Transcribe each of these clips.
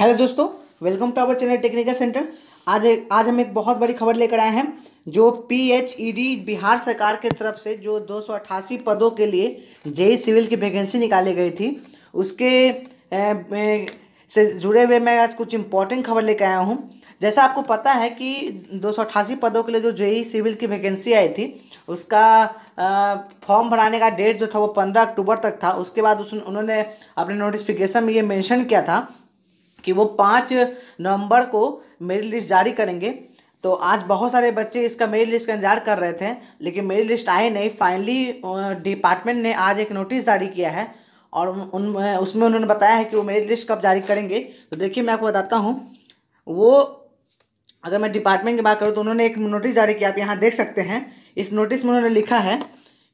hello दोस्तों welcome to our channel technical centre आज आज हम एक बहुत बड़ी खबर लेकर आए हैं जो पीएचईडी e बिहार सरकार के तरफ से जो दो पदों के लिए जेई सिविल की वैकेंसी निकाली गई थी उसके ए, से जुड़े हुए मैं आज कुछ इंपॉर्टेंट खबर लेकर आया हूँ जैसा आपको पता है कि दो पदों के लिए जो जेई सिविल की वैकेंसी आई थी उसका फॉर्म भराने का डेट जो था वो पंद्रह अक्टूबर तक था उसके बाद उस उन्होंने अपने नोटिफिकेशन में ये मेंशन किया था कि वो पाँच नवंबर को मेरी लिस्ट जारी करेंगे तो आज बहुत सारे बच्चे इसका मेरी लिस्ट का इंतजार कर रहे थे लेकिन मेरी लिस्ट आई नहीं फाइनली डिपार्टमेंट ने आज एक नोटिस जारी किया है और उन उसमें उन्होंने बताया है कि वो मेरी लिस्ट कब जारी करेंगे तो देखिए मैं आपको बताता हूँ वो अगर मैं डिपार्टमेंट की बात करूँ तो उन्होंने एक नोटिस जारी किया आप यहाँ देख सकते हैं इस नोटिस में उन्होंने लिखा है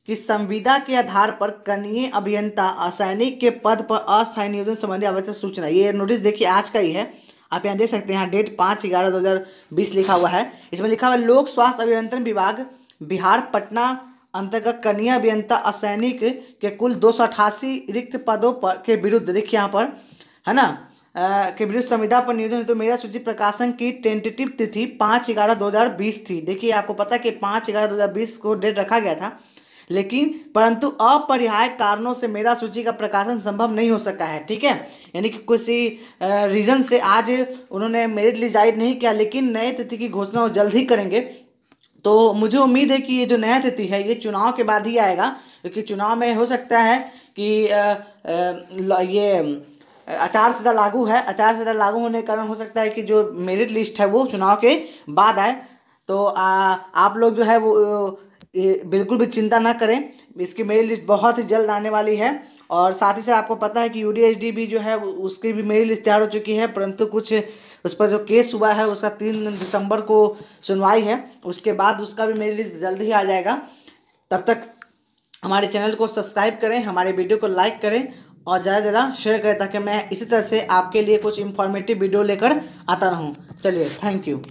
कि संविदा के आधार पर कनीय अभियंता असैनिक के पद पर अस्थायी नियोजन संबंधी आवश्यक सूचना ये नोटिस देखिए आज का ही है आप यहाँ देख सकते हैं यहाँ डेट पाँच ग्यारह दो हज़ार बीस लिखा हुआ है इसमें लिखा हुआ है लोक स्वास्थ्य अभियंत्रण विभाग बिहार पटना अंतर्गत कनीय अभियंता असैनिक के कुल दो रिक्त पदों पर के विरुद्ध देखिए यहाँ पर है ना के विरुद्ध संविदा पर नियोजन तो मेरा सूची प्रकाशन की टेंटेटिव तिथि पाँच ग्यारह दो हज़ार बीस थी देखिए आपको पता है कि पाँच ग्यारह दो हज़ार बीस को डेट रखा गया था लेकिन परंतु अपरिहाय कारणों से मेरा सूची का प्रकाशन संभव नहीं हो सका है ठीक है यानी कि किसी रीज़न से आज उन्होंने मेरिट लिस्ट नहीं किया लेकिन नए तिथि की घोषणा वो जल्द ही करेंगे तो मुझे उम्मीद है कि ये जो नया तिथि है ये चुनाव के बाद ही आएगा क्योंकि चुनाव में हो सकता है कि आ, आ, ये आचार संहिता लागू है आचार संहिता लागू होने के कारण हो सकता है कि जो मेरिट लिस्ट है वो चुनाव के बाद आए तो आ, आप लोग जो है वो बिल्कुल भी चिंता ना करें इसकी मेरी लिस्ट बहुत ही जल्द आने वाली है और साथ ही साथ आपको पता है कि यू भी जो है उसकी भी मेरी लिस्ट तैयार हो चुकी है परंतु कुछ उस पर जो केस हुआ है उसका तीन दिसंबर को सुनवाई है उसके बाद उसका भी मेरी लिस्ट जल्द ही आ जाएगा तब तक हमारे चैनल को सब्सक्राइब करें हमारे वीडियो को लाइक करें और ज़्यादा ज़्यादा शेयर करें ताकि मैं इसी तरह से आपके लिए कुछ इन्फॉर्मेटिव वीडियो लेकर आता रहूँ चलिए थैंक यू